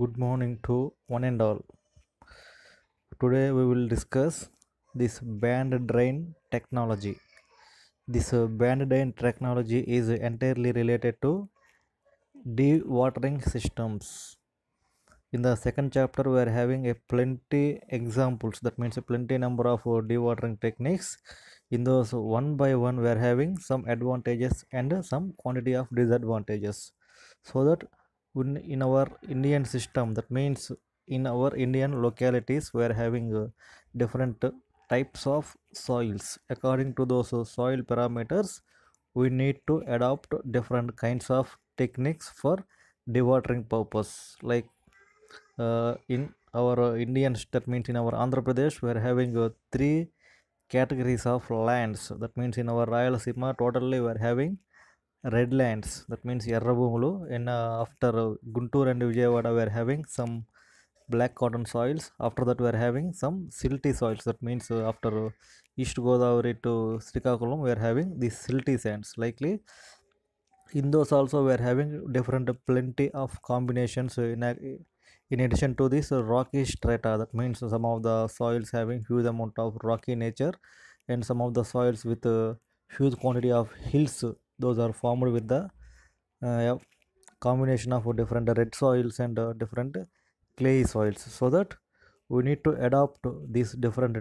good morning to one and all today we will discuss this band drain technology this band drain technology is entirely related to dewatering systems in the second chapter we are having a plenty examples that means a plenty number of dewatering techniques in those one by one we are having some advantages and some quantity of disadvantages so that in, in our indian system that means in our indian localities we are having uh, different types of soils according to those soil parameters we need to adopt different kinds of techniques for dewatering purpose like uh, in our uh, indian that means in our andhra pradesh we are having uh, three categories of lands that means in our Royal Sima, totally we are having red lands that means Yarrabumulu and uh, after Guntur and Vijayawada were having some black cotton soils after that we are having some silty soils that means uh, after east godavari to srikakulam we are having these silty sands likely in those also we are having different uh, plenty of combinations in, a, in addition to this rocky strata that means some of the soils having huge amount of rocky nature and some of the soils with uh, huge quantity of hills those are formed with the uh, combination of different red soils and uh, different clay soils so that we need to adopt these different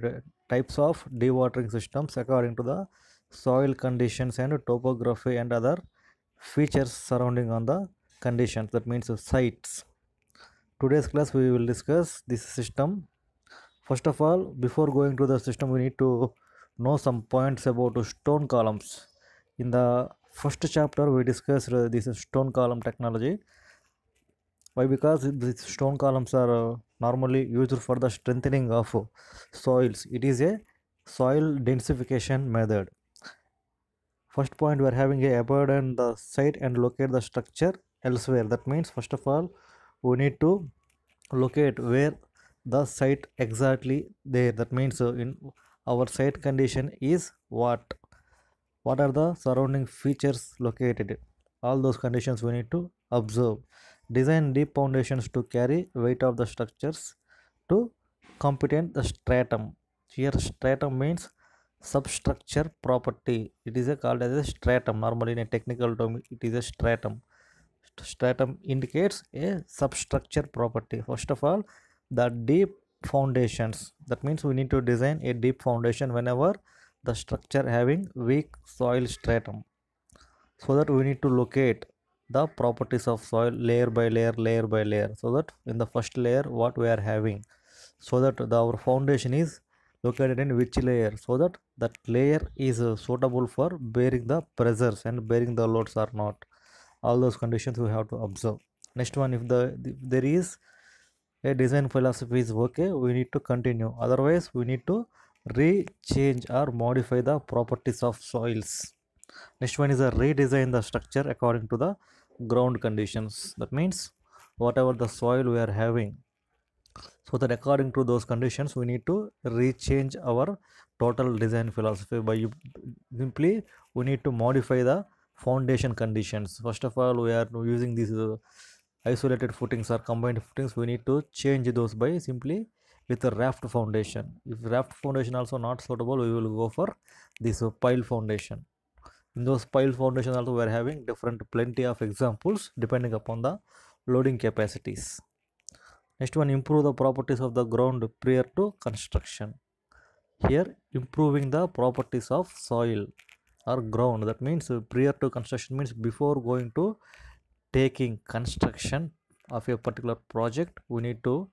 types of dewatering systems according to the soil conditions and topography and other features surrounding on the conditions that means sites today's class we will discuss this system first of all before going to the system we need to know some points about stone columns in the first chapter we discussed uh, this stone column technology why because these stone columns are uh, normally used for the strengthening of soils it is a soil densification method first point we are having a abandon the site and locate the structure elsewhere that means first of all we need to locate where the site exactly there that means uh, in our site condition is what what are the surrounding features located all those conditions we need to observe design deep foundations to carry weight of the structures to competent the stratum here stratum means substructure property it is a, called as a stratum normally in a technical term it is a stratum stratum indicates a substructure property first of all the deep foundations that means we need to design a deep foundation whenever the structure having weak soil stratum so that we need to locate the properties of soil layer by layer layer by layer so that in the first layer what we are having so that the, our foundation is located in which layer so that that layer is uh, suitable for bearing the pressures and bearing the loads or not all those conditions we have to observe next one if the if there is a design philosophy is okay we need to continue otherwise we need to rechange or modify the properties of soils next one is a redesign the structure according to the ground conditions that means whatever the soil we are having so that according to those conditions we need to rechange our total design philosophy by simply we need to modify the foundation conditions first of all we are using these uh, isolated footings or combined footings we need to change those by simply with a raft foundation. If raft foundation also not suitable, we will go for this pile foundation. In those pile foundation also we are having different plenty of examples depending upon the loading capacities. Next one, improve the properties of the ground prior to construction. Here, improving the properties of soil or ground. That means prior to construction means before going to taking construction of a particular project, we need to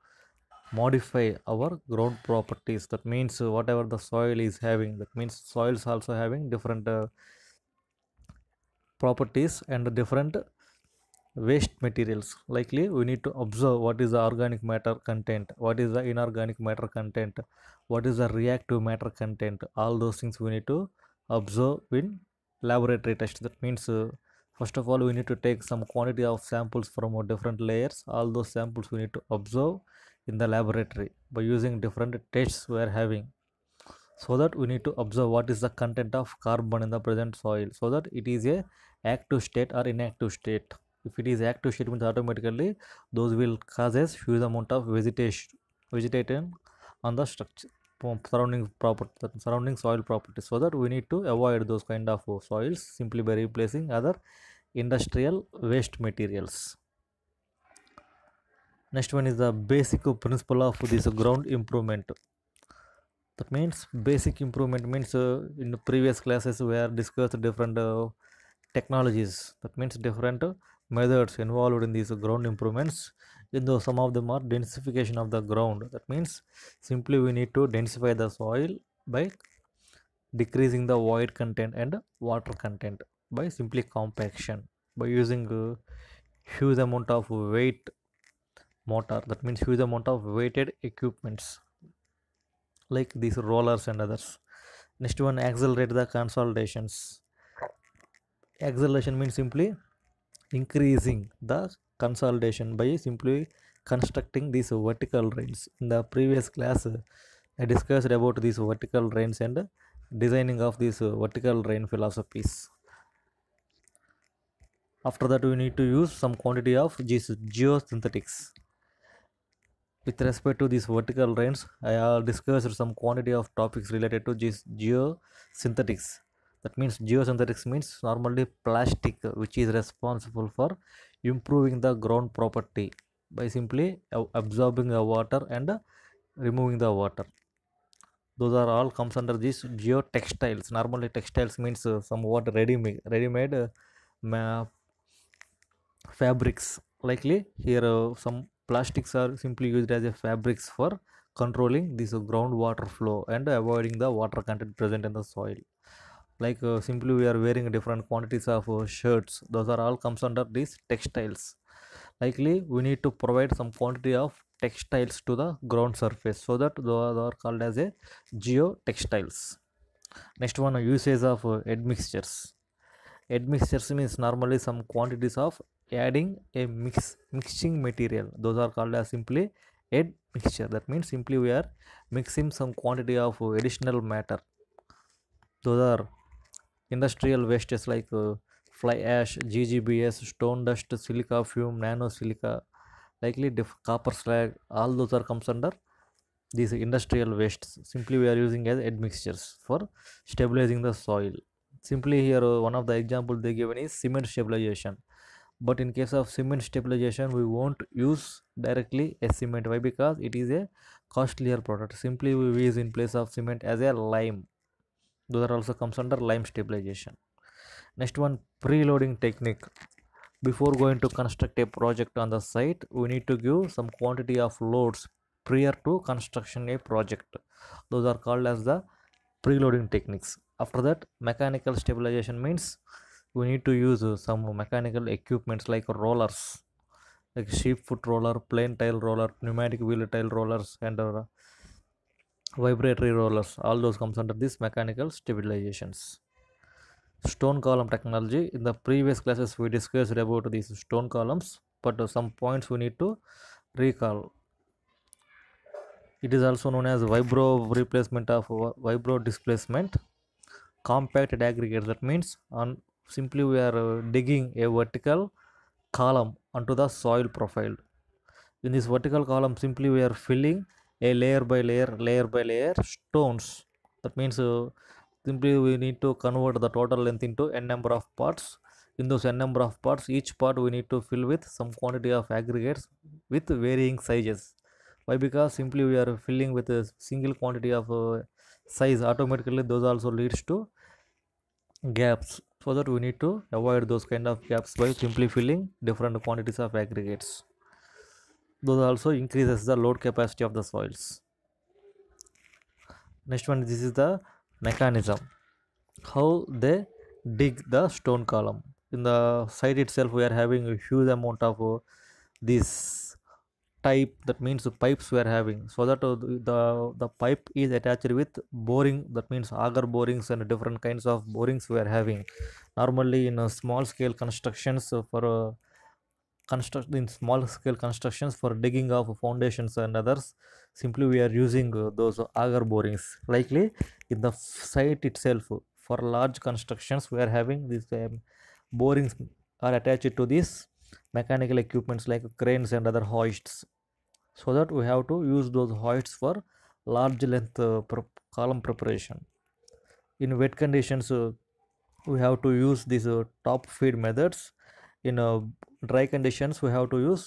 modify our ground properties that means whatever the soil is having that means soils also having different uh, properties and different waste materials likely we need to observe what is the organic matter content what is the inorganic matter content what is the reactive matter content all those things we need to observe in laboratory test that means uh, first of all we need to take some quantity of samples from different layers all those samples we need to observe in the laboratory by using different tests we are having so that we need to observe what is the content of carbon in the present soil so that it is a active state or inactive state if it is active state means automatically those will causes huge amount of vegetation vegetation on the structure surrounding property surrounding soil properties. so that we need to avoid those kind of soils simply by replacing other industrial waste materials next one is the basic principle of this ground improvement that means basic improvement means uh, in the previous classes we have discussed different uh, technologies that means different uh, methods involved in these ground improvements even though some of them are densification of the ground that means simply we need to densify the soil by decreasing the void content and water content by simply compaction by using uh, huge amount of weight motor that means huge amount of weighted equipments like these rollers and others next one accelerate the consolidations acceleration means simply increasing the consolidation by simply constructing these vertical rails in the previous class i discussed about these vertical rails and designing of these vertical rail philosophies after that we need to use some quantity of geosynthetics with respect to these vertical rains, I have discussed some quantity of topics related to ge- geosynthetics. That means geosynthetics means normally plastic which is responsible for improving the ground property by simply absorbing the water and removing the water. Those are all comes under this geotextiles. Normally textiles means uh, somewhat ready-made, ready-made uh, fabrics. Likely here uh, some plastics are simply used as a fabrics for controlling this groundwater flow and avoiding the water content present in the soil like uh, simply we are wearing different quantities of uh, shirts those are all comes under these textiles likely we need to provide some quantity of textiles to the ground surface so that those are called as a geotextiles next one usage of uh, admixtures admixtures means normally some quantities of adding a mix mixing material those are called as simply add mixture that means simply we are mixing some quantity of additional matter those are industrial wastes like uh, fly ash ggbs stone dust silica fume nano silica likely copper slag all those are comes under these industrial wastes simply we are using as admixtures for stabilizing the soil simply here uh, one of the example they given is cement stabilization but in case of cement stabilization we won't use directly a cement why because it is a costlier product simply we use in place of cement as a lime those are also comes under lime stabilization next one preloading technique before going to construct a project on the site we need to give some quantity of loads prior to construction a project those are called as the preloading techniques after that mechanical stabilization means we need to use uh, some mechanical equipments like rollers like sheep foot roller plain tile roller pneumatic wheel tile rollers and uh, vibratory rollers all those comes under this mechanical stabilizations stone column technology in the previous classes we discussed about these stone columns but uh, some points we need to recall it is also known as vibro replacement of uh, vibro displacement compacted aggregate. that means on simply we are uh, digging a vertical column onto the soil profile in this vertical column simply we are filling a layer by layer layer by layer stones that means uh, simply we need to convert the total length into n number of parts in those n number of parts each part we need to fill with some quantity of aggregates with varying sizes why because simply we are filling with a single quantity of uh, size automatically those also leads to gaps so that we need to avoid those kind of gaps by simply filling different quantities of aggregates those also increases the load capacity of the soils next one this is the mechanism how they dig the stone column in the site itself we are having a huge amount of uh, these type that means the pipes we are having so that the the pipe is attached with boring that means auger borings and different kinds of borings we are having normally in small scale constructions for uh, construct in small scale constructions for digging of foundations and others simply we are using uh, those auger borings likely in the site itself for large constructions we are having these um, borings are attached to these mechanical equipments like cranes and other hoists so that we have to use those heights for large length uh, column preparation in wet conditions uh, we have to use these uh, top feed methods in uh, dry conditions we have to use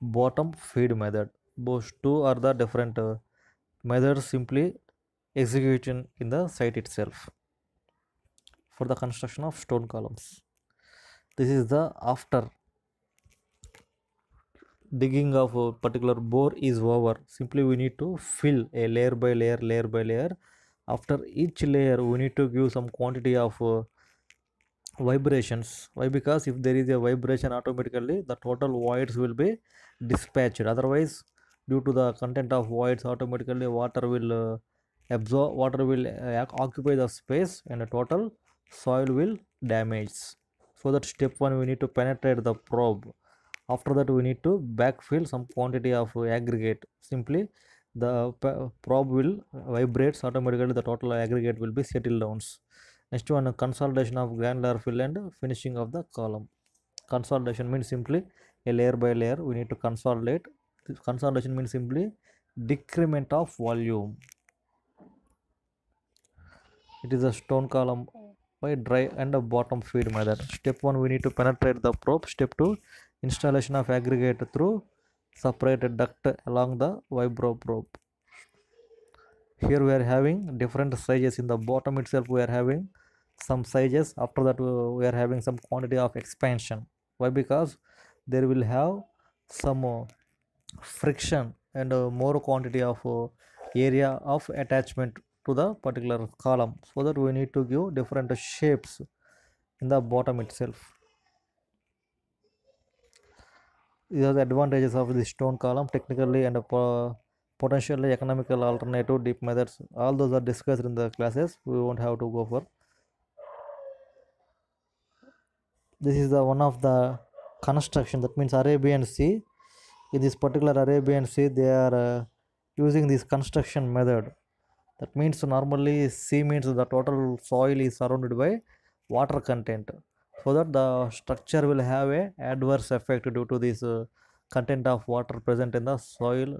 bottom feed method both two are the different uh, methods simply execution in the site itself for the construction of stone columns this is the after digging of a particular bore is over simply we need to fill a layer by layer layer by layer after each layer we need to give some quantity of uh, vibrations why because if there is a vibration automatically the total voids will be dispatched otherwise due to the content of voids automatically water will uh, absorb water will uh, occupy the space and total soil will damage so that step one we need to penetrate the probe after that we need to backfill some quantity of aggregate simply the probe will vibrates automatically the total aggregate will be settled down next one consolidation of granular fill and finishing of the column consolidation means simply a layer by layer we need to consolidate consolidation means simply decrement of volume it is a stone column by dry and a bottom feed method step 1 we need to penetrate the probe step 2 installation of aggregate through separated duct along the vibro probe here we are having different sizes in the bottom itself we are having some sizes after that we are having some quantity of expansion why because there will have some uh, friction and uh, more quantity of uh, area of attachment to the particular column so that we need to give different shapes in the bottom itself these are the advantages of the stone column technically and potentially economical alternative deep methods all those are discussed in the classes we won't have to go for this is the one of the construction that means arabian sea in this particular arabian sea they are uh, using this construction method that means normally sea means the total soil is surrounded by water content so that the structure will have a adverse effect due to this uh, content of water present in the soil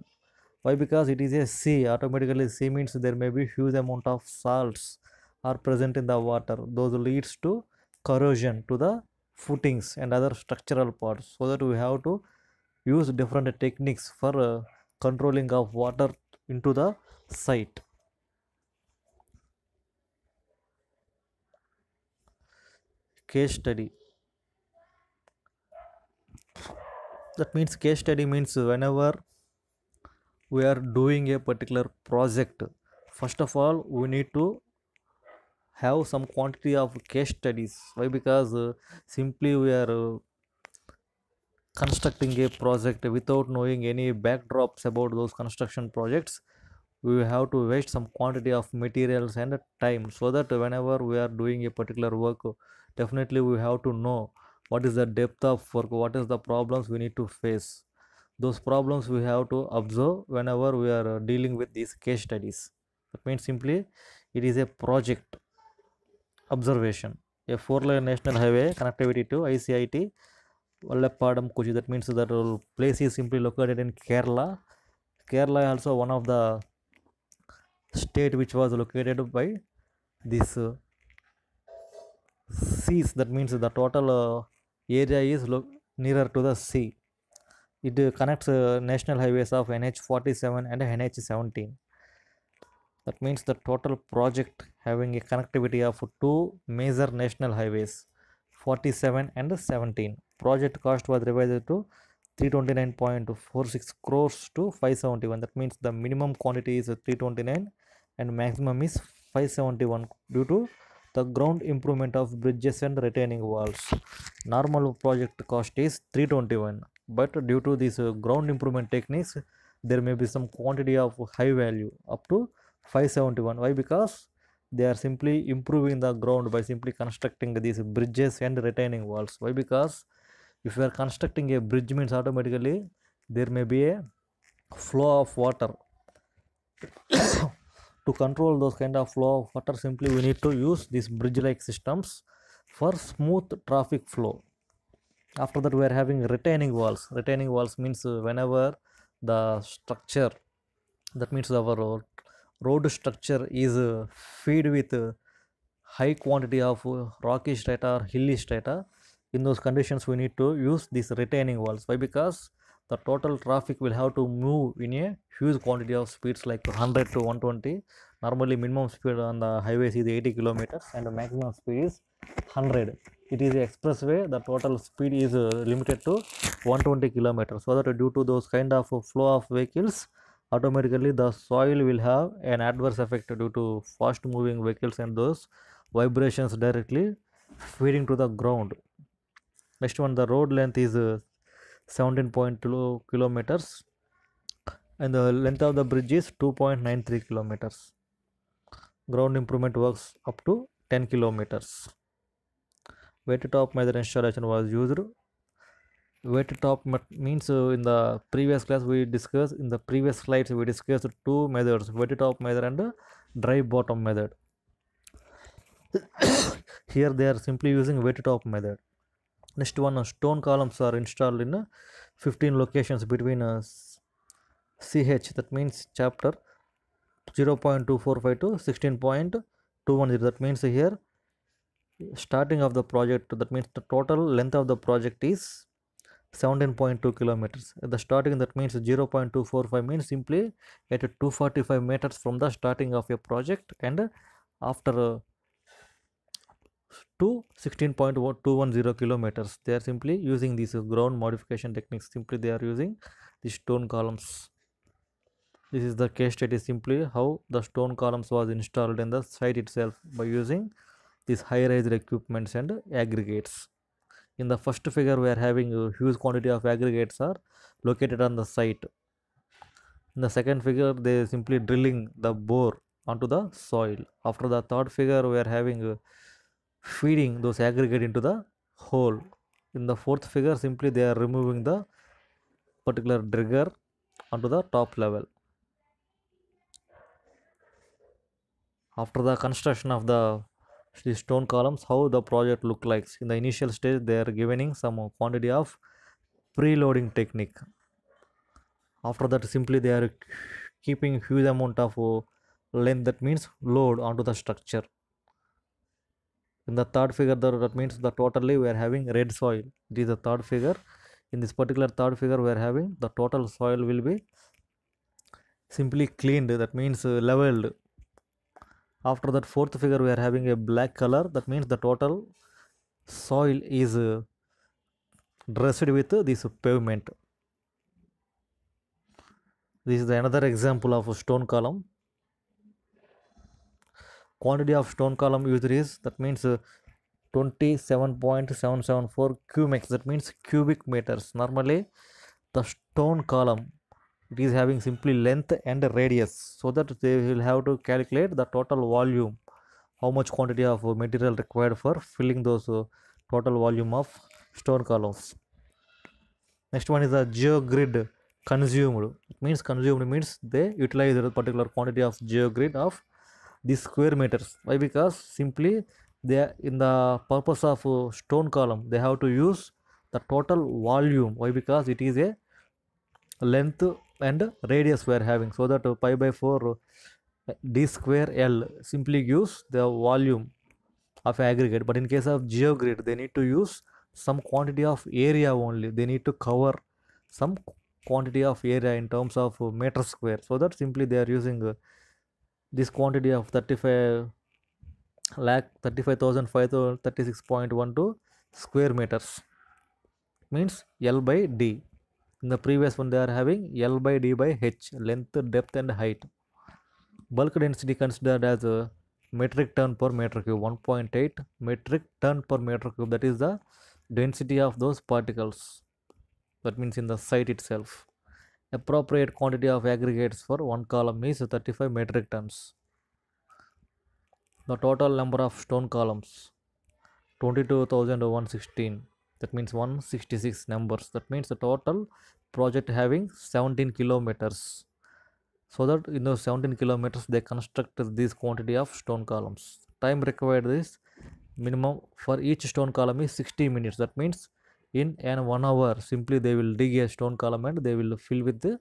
why because it is a sea automatically sea means there may be huge amount of salts are present in the water those leads to corrosion to the footings and other structural parts so that we have to use different techniques for uh, controlling of water into the site case study that means case study means whenever we are doing a particular project first of all we need to have some quantity of case studies why because uh, simply we are uh, constructing a project without knowing any backdrops about those construction projects we have to waste some quantity of materials and time so that whenever we are doing a particular work definitely we have to know what is the depth of work what is the problems we need to face those problems we have to observe whenever we are uh, dealing with these case studies that means simply it is a project observation a four lane national highway connectivity to ICIT Valleppadam Kochi that means that place is simply located in Kerala Kerala also one of the state which was located by this uh, seas that means the total uh, area is look nearer to the sea it connects uh, national highways of nh47 and nh17 that means the total project having a connectivity of two major national highways 47 and 17 project cost was revised to 329.46 crores to 571 that means the minimum quantity is 329 and maximum is 571 due to the ground improvement of bridges and retaining walls normal project cost is 321 but due to this uh, ground improvement techniques there may be some quantity of high value up to 571 why because they are simply improving the ground by simply constructing these bridges and retaining walls why because if you are constructing a bridge means automatically there may be a flow of water to control those kind of flow of water simply we need to use these bridge like systems for smooth traffic flow after that we are having retaining walls retaining walls means whenever the structure that means our road, road structure is feed with high quantity of rocky strata or hilly strata in those conditions we need to use these retaining walls why because the total traffic will have to move in a huge quantity of speeds like 100 to 120 normally minimum speed on the highways is 80 kilometers and the maximum speed is 100 it is the expressway the total speed is uh, limited to 120 kilometers so that due to those kind of flow of vehicles automatically the soil will have an adverse effect due to fast moving vehicles and those vibrations directly feeding to the ground next one the road length is uh, 17.2 kilometers and the length of the bridge is 2.93 kilometers ground improvement works up to 10 kilometers weight top measure installation was used weight top means uh, in the previous class we discussed in the previous slides we discussed two methods weight top method and dry bottom method here they are simply using weight top method Next one, uh, stone columns are installed in uh, 15 locations between CH, uh, that means chapter 0.245 to 16.210. That means here, starting of the project, that means the total length of the project is 17.2 kilometers. the starting, that means 0 0.245 means simply at 245 meters from the starting of your project and after to 16.210 kilometers they are simply using these ground modification techniques simply they are using the stone columns this is the case study simply how the stone columns was installed in the site itself by using these high-rise equipments and aggregates in the first figure we are having a huge quantity of aggregates are located on the site in the second figure they are simply drilling the bore onto the soil after the third figure we are having feeding those aggregate into the hole in the fourth figure simply they are removing the particular trigger onto the top level after the construction of the, stone columns how the project look like in the initial stage they are giving some quantity of preloading technique after that simply they are keeping huge amount of uh, length that means load onto the structure in the third figure that means the totally we are having red soil it is the third figure in this particular third figure we are having the total soil will be simply cleaned that means leveled after that fourth figure we are having a black color that means the total soil is dressed with this pavement this is another example of a stone column quantity of stone column used is that means uh, 27.774 cubic. that means cubic meters normally the stone column it is having simply length and radius so that they will have to calculate the total volume how much quantity of material required for filling those uh, total volume of stone columns next one is the geogrid consumed it means consumed means they utilize a particular quantity of geogrid of the square meters why because simply they are in the purpose of stone column they have to use the total volume why because it is a length and radius we are having so that pi by 4 uh, d square l simply gives the volume of aggregate but in case of geogrid they need to use some quantity of area only they need to cover some quantity of area in terms of uh, meter square so that simply they are using uh, this quantity of 35 lakh 35,536.12 square meters means L by D. In the previous one they are having L by D by H length, depth and height. Bulk density considered as a metric ton per meter cube 1.8 metric ton per meter cube that is the density of those particles that means in the site itself appropriate quantity of aggregates for one column is 35 metric tons the total number of stone columns 22116 that means 166 numbers that means the total project having 17 kilometers so that in those 17 kilometers they construct this quantity of stone columns time required is minimum for each stone column is 60 minutes that means in an one hour simply they will dig a stone column and they will fill with the,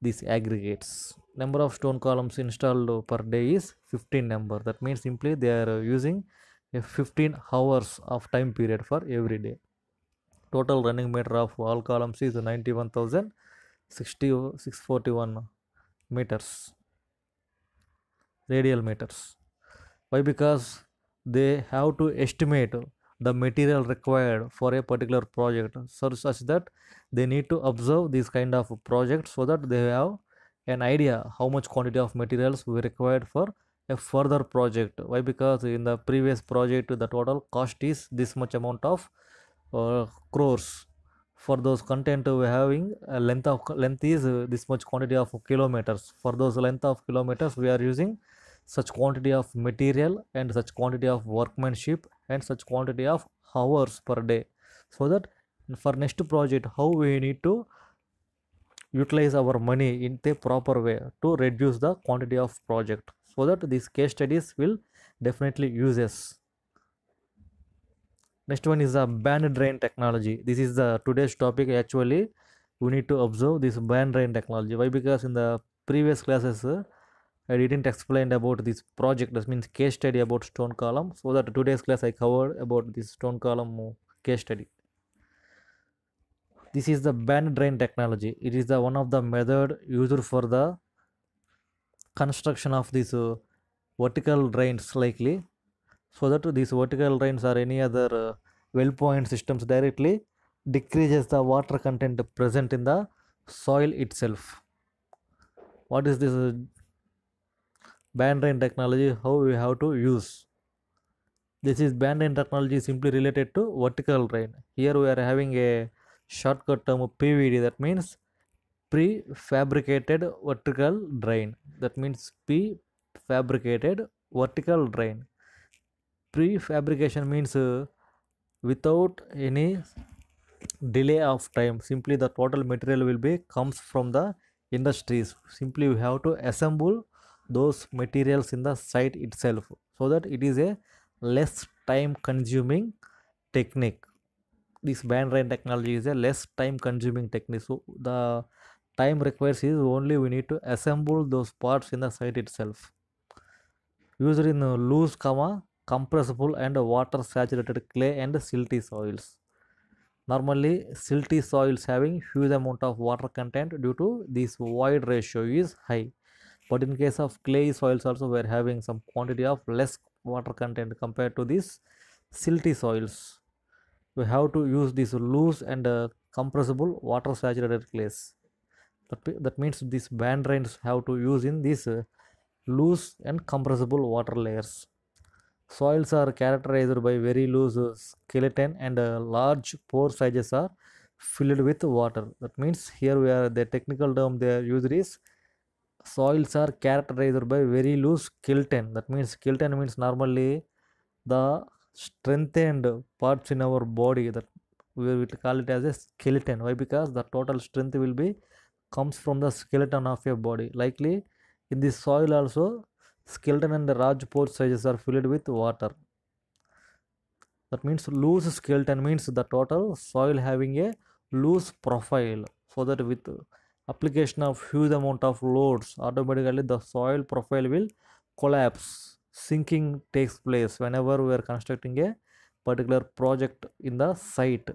these aggregates number of stone columns installed per day is 15 number that means simply they are using a 15 hours of time period for every day total running meter of all columns is 91,641 meters radial meters why because they have to estimate the material required for a particular project so such that they need to observe these kind of projects so that they have an idea how much quantity of materials we required for a further project why because in the previous project the total cost is this much amount of uh, crores for those content we having a uh, length of length is uh, this much quantity of kilometers for those length of kilometers we are using such quantity of material and such quantity of workmanship and such quantity of hours per day so that for next project how we need to utilize our money in the proper way to reduce the quantity of project so that these case studies will definitely use us next one is a band drain technology this is the today's topic actually we need to observe this band drain technology why because in the previous classes I didn't explain about this project, that means case study about stone column. So that today's class I covered about this stone column case study. This is the band drain technology. It is the one of the method used for the construction of these uh, vertical drains likely. So that these vertical drains or any other uh, well point systems directly decreases the water content present in the soil itself. What is this? Uh, Bandrain technology, how we have to use. This is bandrain technology simply related to vertical drain. Here we are having a shortcut term PVD that means prefabricated vertical drain. That means prefabricated vertical drain. Prefabrication means uh, without any delay of time simply the total material will be comes from the industries simply we have to assemble those materials in the site itself so that it is a less time consuming technique this band bandrain technology is a less time consuming technique so the time requires is only we need to assemble those parts in the site itself used in loose comma compressible and water saturated clay and silty soils normally silty soils having huge amount of water content due to this void ratio is high but in case of clay soils also we are having some quantity of less water content compared to these silty soils we have to use these loose and uh, compressible water saturated clays that, that means these band rains have to use in these uh, loose and compressible water layers soils are characterized by very loose uh, skeleton and uh, large pore sizes are filled with water that means here we are the technical term they are used is soils are characterized by very loose skeleton that means skeleton means normally the strengthened parts in our body that we will call it as a skeleton why because the total strength will be comes from the skeleton of your body likely in this soil also skeleton and the large pore sizes are filled with water that means loose skeleton means the total soil having a loose profile so that with application of huge amount of loads automatically the soil profile will collapse sinking takes place whenever we are constructing a particular project in the site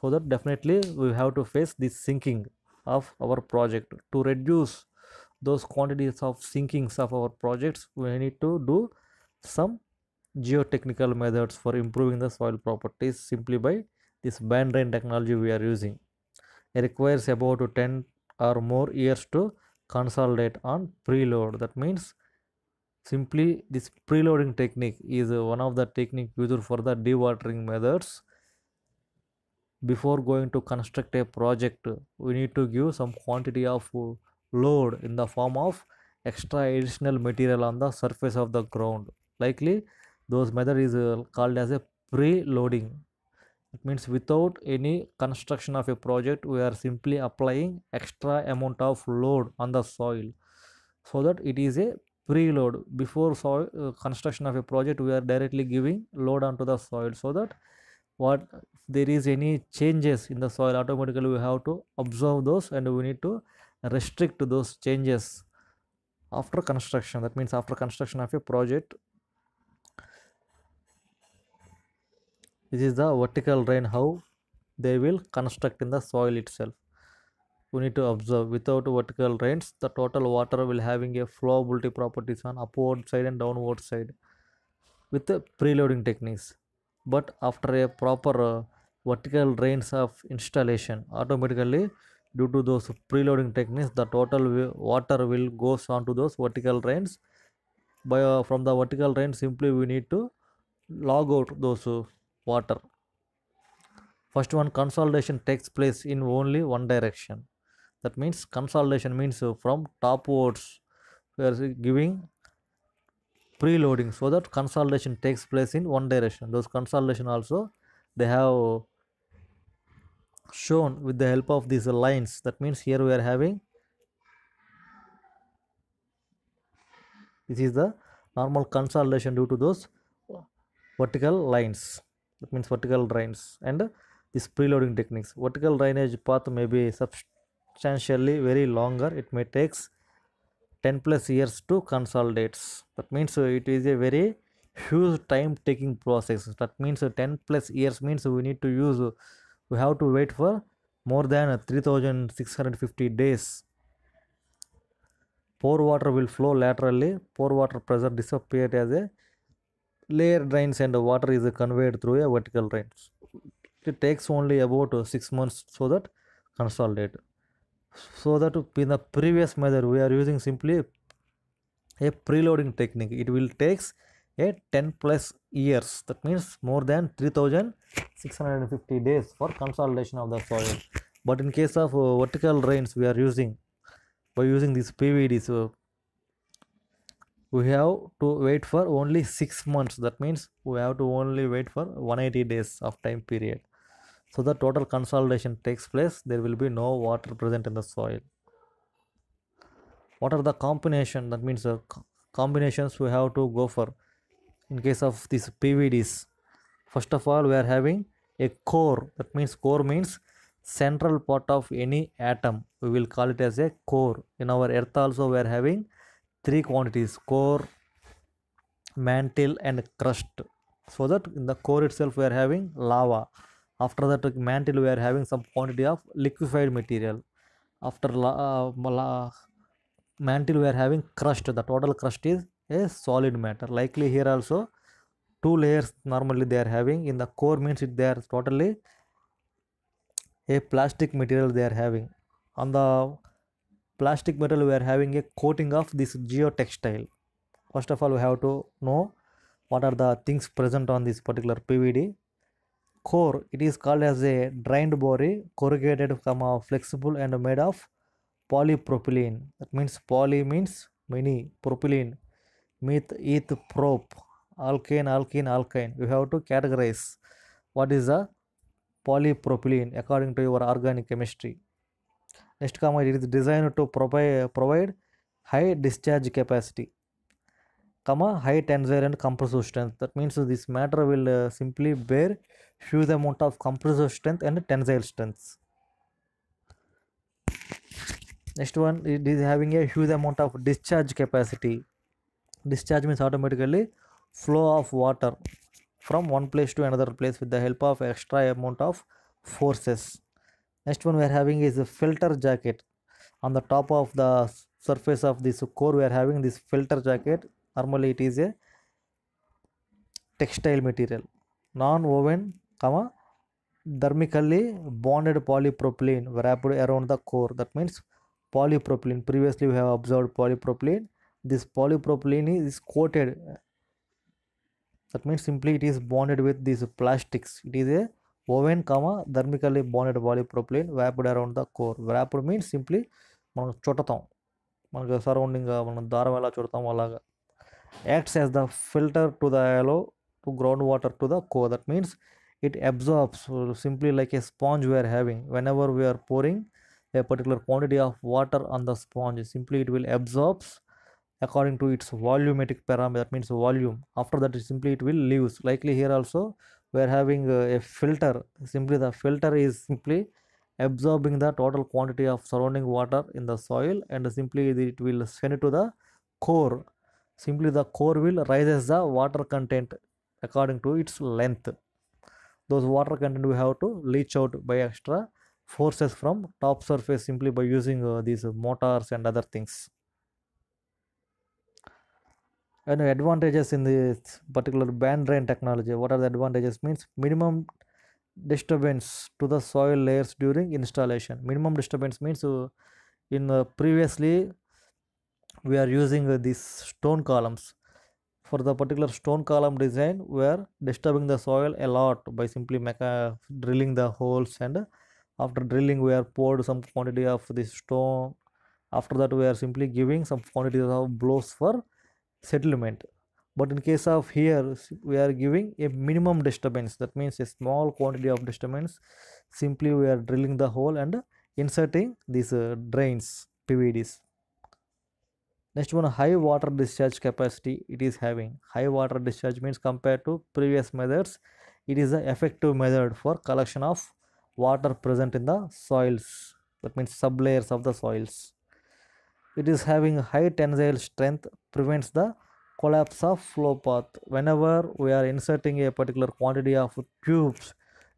so that definitely we have to face the sinking of our project to reduce those quantities of sinkings of our projects we need to do some geotechnical methods for improving the soil properties simply by this band rain technology we are using it requires about 10 or more years to consolidate on preload that means simply this preloading technique is one of the technique used for the dewatering methods before going to construct a project we need to give some quantity of load in the form of extra additional material on the surface of the ground likely those method is uh, called as a pre-loading it means without any construction of a project we are simply applying extra amount of load on the soil so that it is a preload before soil uh, construction of a project we are directly giving load onto the soil so that what there is any changes in the soil automatically we have to observe those and we need to restrict those changes after construction that means after construction of a project this is the vertical rain. how they will construct in the soil itself we need to observe without vertical rains, the total water will having a flowability properties on upward side and downward side with the preloading techniques but after a proper uh, vertical rains of installation automatically due to those preloading techniques the total water will goes onto those vertical rains. by uh, from the vertical rain, simply we need to log out those uh, water. First one consolidation takes place in only one direction. That means consolidation means from topwards we are giving preloading so that consolidation takes place in one direction. Those consolidation also they have shown with the help of these lines. That means here we are having this is the normal consolidation due to those vertical lines that means vertical drains and this preloading techniques vertical drainage path may be substantially very longer it may takes 10 plus years to consolidate that means it is a very huge time taking process that means 10 plus years means we need to use we have to wait for more than 3650 days pore water will flow laterally pore water pressure disappeared as a layer drains and water is conveyed through a vertical drains. It takes only about six months so that consolidate. So that in the previous method we are using simply a preloading technique. It will takes a 10 plus years. That means more than 3650 days for consolidation of the soil. But in case of uh, vertical drains we are using by using these PVDs, so uh, we have to wait for only six months that means we have to only wait for 180 days of time period so the total consolidation takes place there will be no water present in the soil what are the combination that means the combinations we have to go for in case of these pvds first of all we are having a core that means core means central part of any atom we will call it as a core in our earth also we are having three quantities core mantle and crust so that in the core itself we are having lava after that mantle we are having some quantity of liquefied material after la, uh, mantle we are having crust the total crust is a solid matter likely here also two layers normally they are having in the core means it they are totally a plastic material they are having on the plastic metal we are having a coating of this geotextile first of all we have to know what are the things present on this particular pvd core it is called as a drained body corrugated comma flexible and made of polypropylene that means poly means many propylene meth eth prop alkane alkene alkyne you have to categorize what is a polypropylene according to your organic chemistry Next comma, it is designed to provide, high discharge capacity, comma, high tensile and compressive strength. That means this matter will uh, simply bear huge amount of compressive strength and tensile strength. Next one, it is having a huge amount of discharge capacity. Discharge means automatically flow of water from one place to another place with the help of extra amount of forces next one we are having is a filter jacket on the top of the surface of this core we are having this filter jacket normally it is a textile material non-woven comma thermically bonded polypropylene wrapped around the core that means polypropylene previously we have observed polypropylene this polypropylene is coated that means simply it is bonded with these plastics it is a woven comma thermically bonded polypropylene wrapped around the core wrapped means simply మనం చుట్టతాం మనకు surrounding మనం దారం ఎలా చుడతాం అలాగా acts as the filter to the ఎలో to ground water to the కో that means it absorbs simply like a sponge we are having whenever we are pouring a particular quantity of water on the sponge simply it will absorbs according to its volumetric parameter that means volume after that simply it will leaves likely here also we are having a, filter simply the filter is simply absorbing the total quantity of surrounding water in the soil and simply it will send it to the core simply the core will as the water content according to its length those water content we have to leach out by extra forces from top surface simply by using uh, these motors and other things and advantages in this particular band drain technology what are the advantages means minimum disturbance to the soil layers during installation minimum disturbance means uh, in uh, previously we are using uh, these stone columns for the particular stone column design we are disturbing the soil a lot by simply drilling the holes and after drilling we are poured some quantity of this stone after that we are simply giving some quantities of blows for settlement but in case of here we are giving a minimum disturbance that means a small quantity of disturbance simply we are drilling the hole and inserting these uh, drains PVDs next one high water discharge capacity it is having high water discharge means compared to previous methods it is an effective method for collection of water present in the soils that means sub layers of the soils it is having high tensile strength prevents the collapse of flow path whenever we are inserting a particular quantity of tubes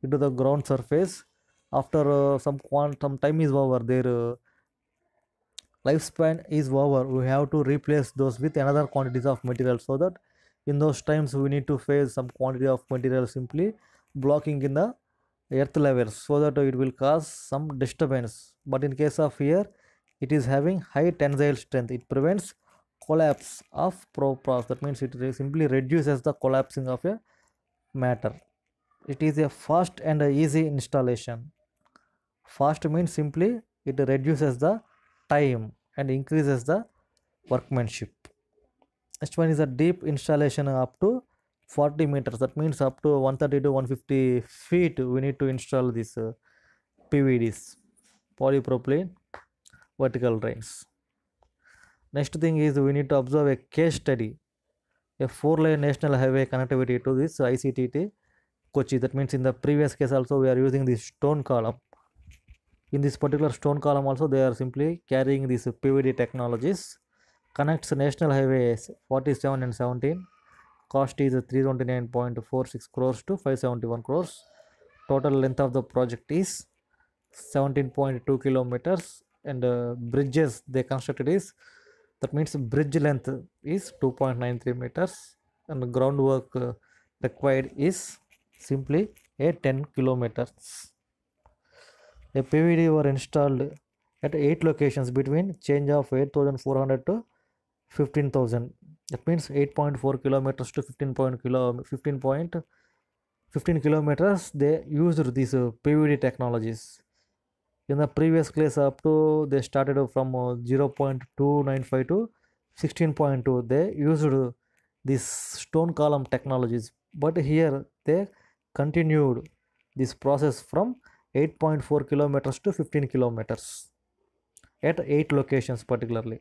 into the ground surface after uh, some some time is over their uh, lifespan is over we have to replace those with another quantities of material so that in those times we need to face some quantity of material simply blocking in the earth levels so that it will cause some disturbance but in case of here it is having high tensile strength it prevents collapse of proprose that means it simply reduces the collapsing of a matter it is a fast and easy installation fast means simply it reduces the time and increases the workmanship next one is a deep installation up to 40 meters that means up to 130 to 150 feet we need to install this uh, pvds polypropylene vertical drains. Next thing is we need to observe a case study, a four-lane national highway connectivity to this ICTT Kochi. That means in the previous case also we are using this stone column. In this particular stone column also they are simply carrying these PVD technologies. Connects national highways 47 and 17. Cost is 329.46 crores to 571 crores. Total length of the project is 17.2 kilometers and uh, bridges they constructed is that means bridge length is 2.93 meters and groundwork uh, required is simply a 10 kilometers a pvd were installed at eight locations between change of 8400 to 15000 that means 8.4 kilometers to 15 point kilo 15 point 15 kilometers they used these uh, pvd technologies in the previous class up to they started from uh, 0.295 to 16.2 they used this stone column technologies but here they continued this process from 8.4 kilometers to 15 kilometers at 8 locations particularly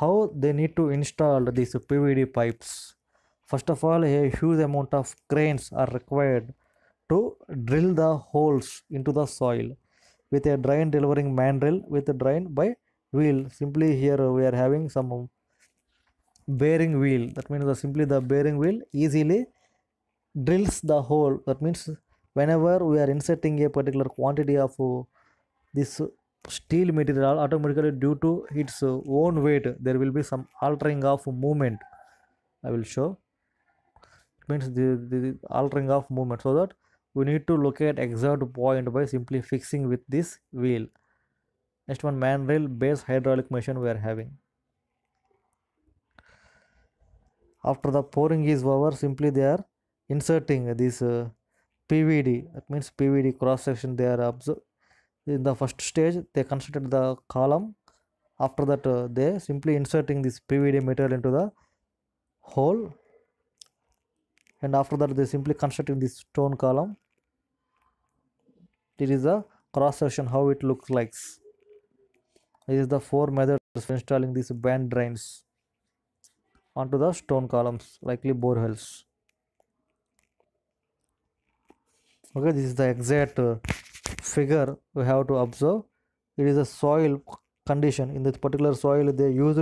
how they need to install these pvd pipes first of all a huge amount of cranes are required to drill the holes into the soil with a drain delivering mandrel with a drain by wheel simply here we are having some bearing wheel that means the simply the bearing wheel easily drills the hole that means whenever we are inserting a particular quantity of uh, this steel material automatically due to its uh, own weight there will be some altering of movement i will show it means the, the, the altering of movement so that we need to locate exact point by simply fixing with this wheel next one man rail based hydraulic machine we are having after the pouring is over simply they are inserting this uh, pvd that means pvd cross section they are observed in the first stage they constructed the column after that uh, they simply inserting this pvd material into the hole and after that they simply constructing this stone column it is a cross section how it looks like. This is the four methods for installing these band drains onto the stone columns, likely boreholes. Okay, this is the exact uh, figure we have to observe. It is a soil condition. In this particular soil, they used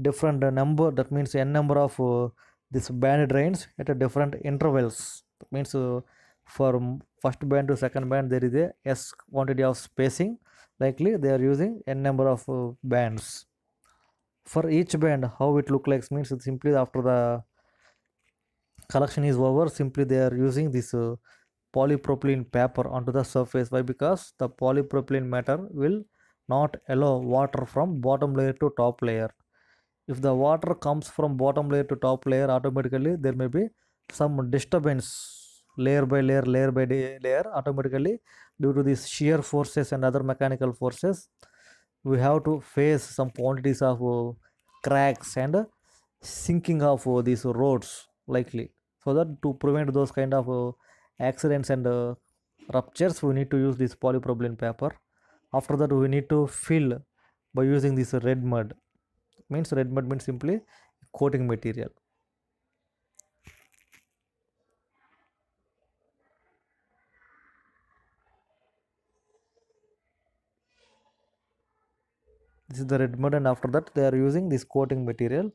different uh, number. That means n number of uh, this band drains at a different intervals. That means uh, from first band to second band there is a s quantity of spacing likely they are using n number of uh, bands for each band how it look like means simply after the collection is over simply they are using this uh, polypropylene paper onto the surface why because the polypropylene matter will not allow water from bottom layer to top layer if the water comes from bottom layer to top layer automatically there may be some disturbance layer by layer layer by layer automatically due to these shear forces and other mechanical forces we have to face some quantities of uh, cracks and uh, sinking of uh, these roads likely so that to prevent those kind of uh, accidents and uh, ruptures we need to use this polypropylene paper after that we need to fill by using this red mud means red mud means simply coating material this is the red mud and after that they are using this coating material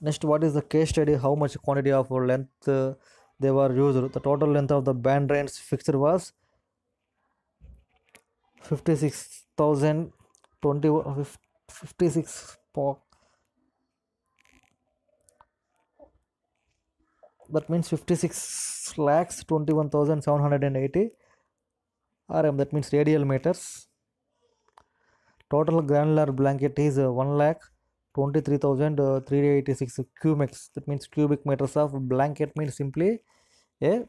next what is the case study how much quantity of length uh, they were used the total length of the band range fixed was 56000 20 56 that means 56 lakhs 21780 rm that means radial meters total granular blanket is uh, 1 lakh 23,386 uh, cubic. that means cubic meters of blanket means simply a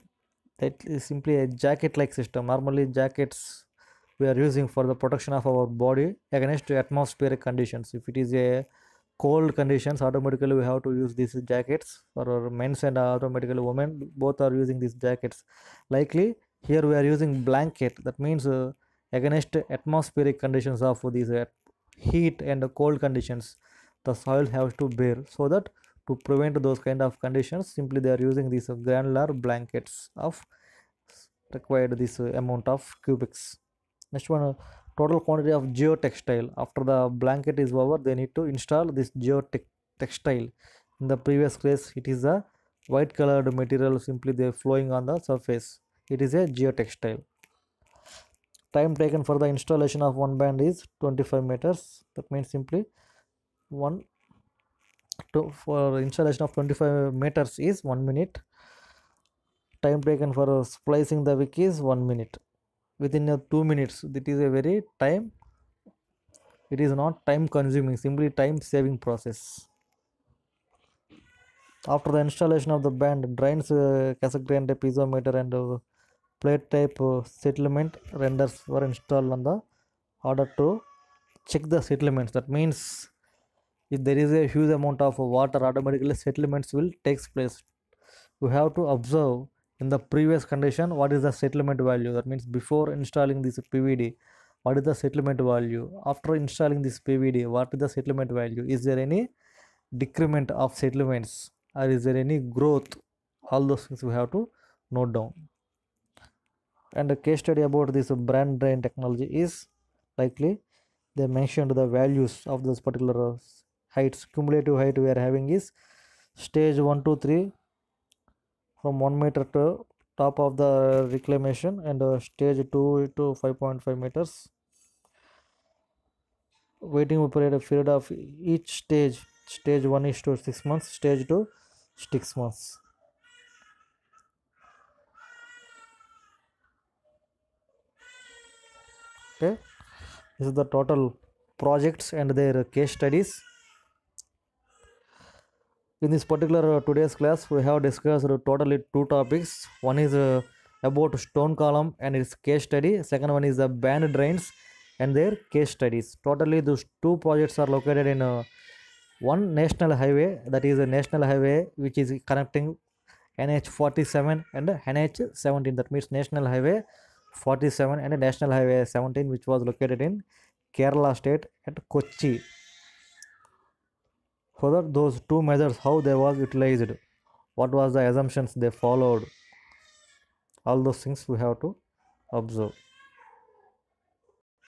that is simply a jacket like system normally jackets we are using for the protection of our body against atmospheric conditions if it is a cold conditions automatically we have to use these jackets for men's and automatically women both are using these jackets likely here we are using blanket that means uh, against atmospheric conditions of these uh, heat and cold conditions the soil has to bear so that to prevent those kind of conditions simply they are using these granular blankets of required this uh, amount of cubics next one uh, total quantity of geotextile after the blanket is over they need to install this geotextile in the previous case it is a white colored material simply they are flowing on the surface it is a geotextile time taken for the installation of one band is 25 meters that means simply one to for installation of 25 meters is one minute time taken for splicing the wick is one minute within two minutes that is a very time it is not time consuming simply time saving process after the installation of the band drains uh, cassette piezometer and uh, plate type uh, settlement renders were installed on the order to check the settlements that means if there is a huge amount of water automatically settlements will takes place we have to observe in the previous condition what is the settlement value that means before installing this pvd what is the settlement value after installing this pvd what is the settlement value is there any decrement of settlements or is there any growth all those things we have to note down and a case study about this brand drain technology is likely they mentioned the values of those particular uh, heights cumulative height we are having is stage 1 2 3 from 1 meter to top of the reclamation and uh, stage 2 to 5.5 meters waiting period a period of each stage stage 1 is to 6 months stage 2 6 months okay this is the total projects and their case studies in this particular uh, today's class we have discussed totally two topics one is uh, about stone column and its case study second one is the band drains and their case studies totally those two projects are located in uh, one national highway that is a national highway which is connecting nh47 and nh17 that means national highway 47 and a national highway 17 which was located in Kerala state at Kochi. Further, those two measures, how they was utilized, what was the assumptions they followed, all those things we have to observe.